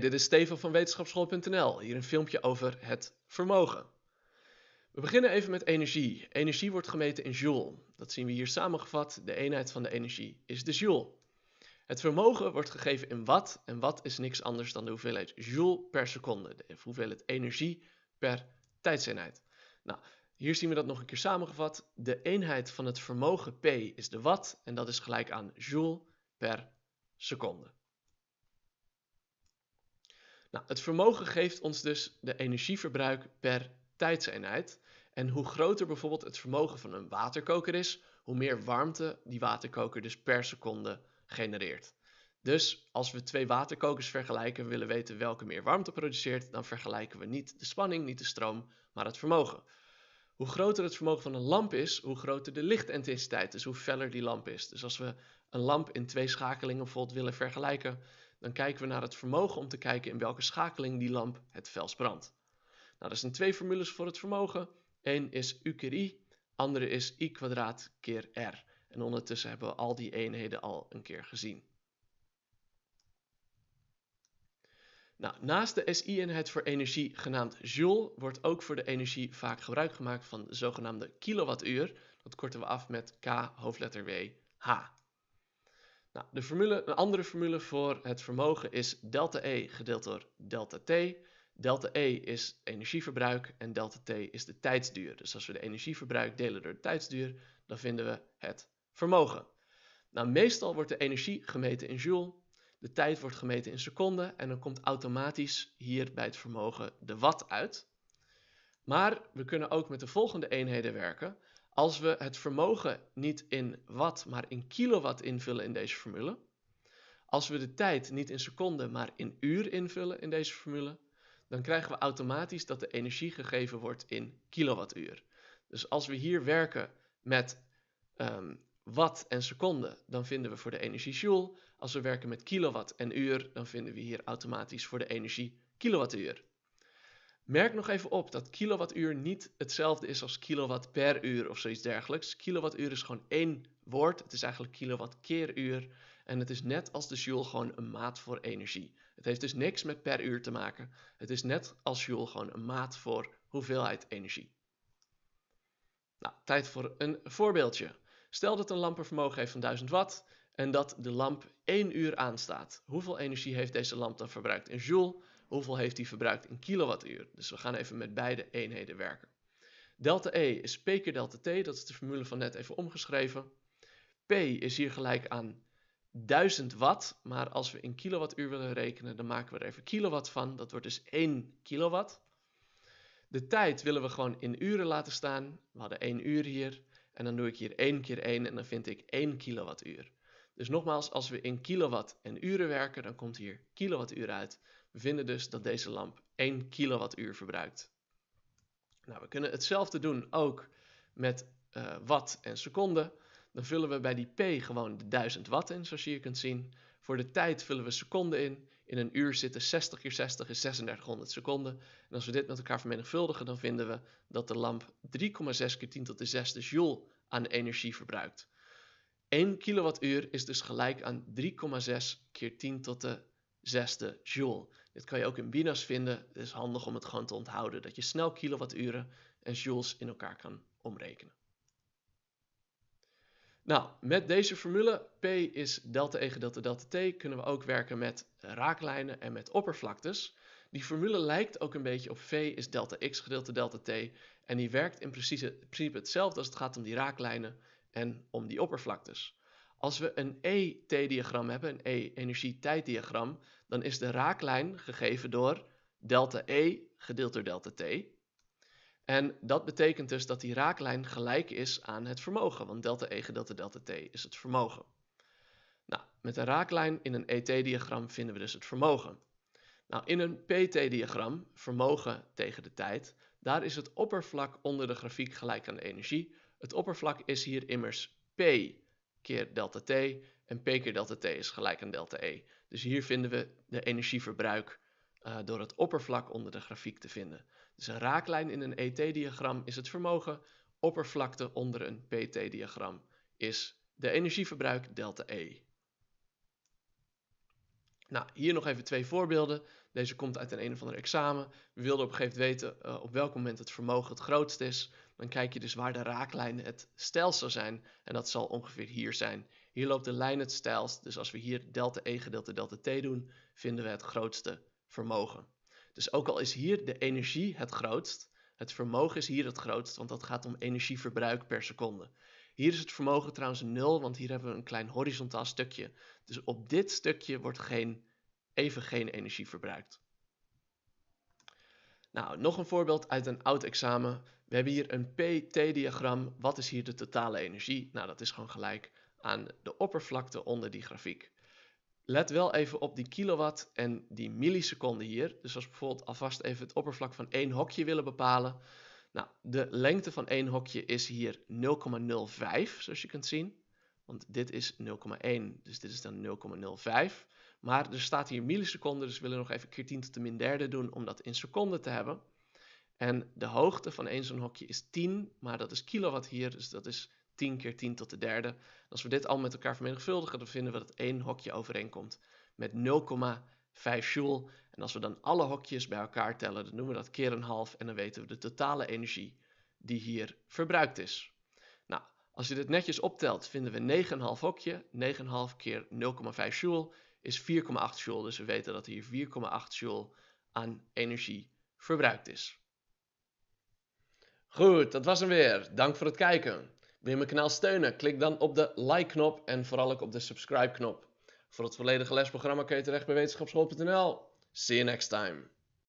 dit is Steven van wetenschapsschool.nl. Hier een filmpje over het vermogen. We beginnen even met energie. Energie wordt gemeten in joule. Dat zien we hier samengevat. De eenheid van de energie is de joule. Het vermogen wordt gegeven in watt en watt is niks anders dan de hoeveelheid joule per seconde, de hoeveelheid energie per tijdseenheid. Nou, hier zien we dat nog een keer samengevat. De eenheid van het vermogen P is de watt en dat is gelijk aan joule per seconde. Nou, het vermogen geeft ons dus de energieverbruik per tijdseenheid. En hoe groter bijvoorbeeld het vermogen van een waterkoker is, hoe meer warmte die waterkoker dus per seconde genereert. Dus als we twee waterkokers vergelijken en willen weten welke meer warmte produceert, dan vergelijken we niet de spanning, niet de stroom, maar het vermogen. Hoe groter het vermogen van een lamp is, hoe groter de lichtintensiteit, dus hoe feller die lamp is. Dus als we een lamp in twee schakelingen bijvoorbeeld willen vergelijken, dan kijken we naar het vermogen om te kijken in welke schakeling die lamp het felst brandt. Nou, er zijn twee formules voor het vermogen. Eén is U keer I, andere is I kwadraat keer R. En ondertussen hebben we al die eenheden al een keer gezien. Nou, naast de SI-eenheid voor energie, genaamd joule, wordt ook voor de energie vaak gebruik gemaakt van de zogenaamde kilowattuur. Dat korten we af met K hoofdletter W H. Nou, de formule, een andere formule voor het vermogen is delta E gedeeld door delta T. Delta E is energieverbruik en delta T is de tijdsduur. Dus als we de energieverbruik delen door de tijdsduur, dan vinden we het vermogen. Nou, meestal wordt de energie gemeten in joule, de tijd wordt gemeten in seconden en dan komt automatisch hier bij het vermogen de watt uit. Maar we kunnen ook met de volgende eenheden werken. Als we het vermogen niet in watt, maar in kilowatt invullen in deze formule, als we de tijd niet in seconden, maar in uur invullen in deze formule, dan krijgen we automatisch dat de energie gegeven wordt in kilowattuur. Dus als we hier werken met ehm, watt en seconde, dan vinden we voor de energie joule. Als we werken met kilowatt en uur, dan vinden we hier automatisch voor de energie kilowattuur. Merk nog even op dat kilowattuur niet hetzelfde is als kilowatt per uur of zoiets dergelijks. Kilowattuur is gewoon één woord. Het is eigenlijk kilowatt keer uur. En het is net als de joule gewoon een maat voor energie. Het heeft dus niks met per uur te maken. Het is net als joule gewoon een maat voor hoeveelheid energie. Nou, tijd voor een voorbeeldje. Stel dat een lamp een vermogen heeft van 1000 watt en dat de lamp 1 uur aanstaat. Hoeveel energie heeft deze lamp dan verbruikt in joule? hoeveel heeft hij verbruikt in kilowattuur. Dus we gaan even met beide eenheden werken. Delta E is P keer delta T, dat is de formule van net even omgeschreven. P is hier gelijk aan 1000 watt, maar als we in kilowattuur willen rekenen, dan maken we er even kilowatt van. Dat wordt dus 1 kilowatt. De tijd willen we gewoon in uren laten staan. We hadden 1 uur hier. En dan doe ik hier 1 keer 1 en dan vind ik 1 kilowattuur. Dus nogmaals, als we in kilowatt en uren werken, dan komt hier kilowattuur uit. We vinden dus dat deze lamp 1 kilowattuur verbruikt. Nou, we kunnen hetzelfde doen ook met eh, watt en seconde. Dan vullen we bij die P gewoon de 1000 watt in, zoals je hier kunt zien. Voor de tijd vullen we seconden in. In een uur zitten 60 keer 60 is 3600 seconden. En als we dit met elkaar vermenigvuldigen, dan vinden we dat de lamp 3,6 keer 10 tot de 6e joule aan energie verbruikt. 1 kilowattuur is dus gelijk aan 3,6 keer 10 tot de zesde joule. Dit kan je ook in BINAS vinden. Het is handig om het gewoon te onthouden dat je snel kilowatturen en joules in elkaar kan omrekenen. Nou, met deze formule P is delta E gedeelte delta T kunnen we ook werken met raaklijnen en met oppervlaktes. Die formule lijkt ook een beetje op V is delta X gedeelte delta T en die werkt in principe hetzelfde als het gaat om die raaklijnen en om die oppervlaktes. Als we een E-T-diagram hebben, een E-energie-tijd-diagram, dan is de raaklijn gegeven door delta E gedeeld door delta T. En dat betekent dus dat die raaklijn gelijk is aan het vermogen, want delta E gedeeld door delta T is het vermogen. Nou, met een raaklijn in een ET-diagram vinden we dus het vermogen. Nou, in een PT-diagram, vermogen tegen de tijd, daar is het oppervlak onder de grafiek gelijk aan de energie. Het oppervlak is hier immers P keer delta T. En P keer delta T is gelijk aan delta E. Dus hier vinden we de energieverbruik eh, door het oppervlak onder de grafiek te vinden. Dus een raaklijn in een ET-diagram is het vermogen. Oppervlakte onder een PT-diagram is de energieverbruik delta E. Nou, hier nog even twee voorbeelden. Deze komt uit een een of ander examen. We wilden op een gegeven moment weten eh, op welk moment het vermogen het grootst is. Dan kijk je dus waar de raaklijn het zou zijn. En dat zal ongeveer hier zijn. Hier loopt de lijn het stijlst. Dus als we hier delta E gedeelte delta T doen, vinden we het grootste vermogen. Dus ook al is hier de energie het grootst, het vermogen is hier het grootst, want dat gaat om energieverbruik per seconde. Hier is het vermogen trouwens nul, 0, want hier hebben we een klein horizontaal stukje. Dus op dit stukje wordt geen, even geen energie verbruikt. Nou, nog een voorbeeld uit een oud examen. We hebben hier een PT-diagram. Wat is hier de totale energie? Nou, dat is gewoon gelijk aan de oppervlakte onder die grafiek. Let wel even op die kilowatt en die milliseconden hier. Dus als we bijvoorbeeld alvast even het oppervlak van één hokje willen bepalen, nou, de lengte van één hokje is hier 0,05, zoals je kunt zien. Want dit is 0,1, dus dit is dan 0,05. Maar er staat hier milliseconden, dus we willen nog even keer 10 tot de min derde doen om dat in seconden te hebben. En de hoogte van één zo'n hokje is 10, maar dat is kilowatt hier, dus dat is 10 keer 10 tot de derde. als we dit al met elkaar vermenigvuldigen, dan vinden we dat één hokje overeenkomt met 0,5 joule. En als we dan alle hokjes bij elkaar tellen, dan noemen we dat keer een half en dan weten we de totale energie die hier verbruikt is. Nou, als je dit netjes optelt, vinden we 9,5 hokje. 9,5 keer 0,5 joule is 4,8 joule. Dus we weten dat hier 4,8 joule aan energie verbruikt is. Goed, dat was hem weer. Dank voor het kijken. Wil je mijn kanaal steunen? Klik dan op de like-knop en vooral ook op de subscribe-knop. Voor het volledige lesprogramma kun je terecht bij wetenschapschool.nl. See you next time.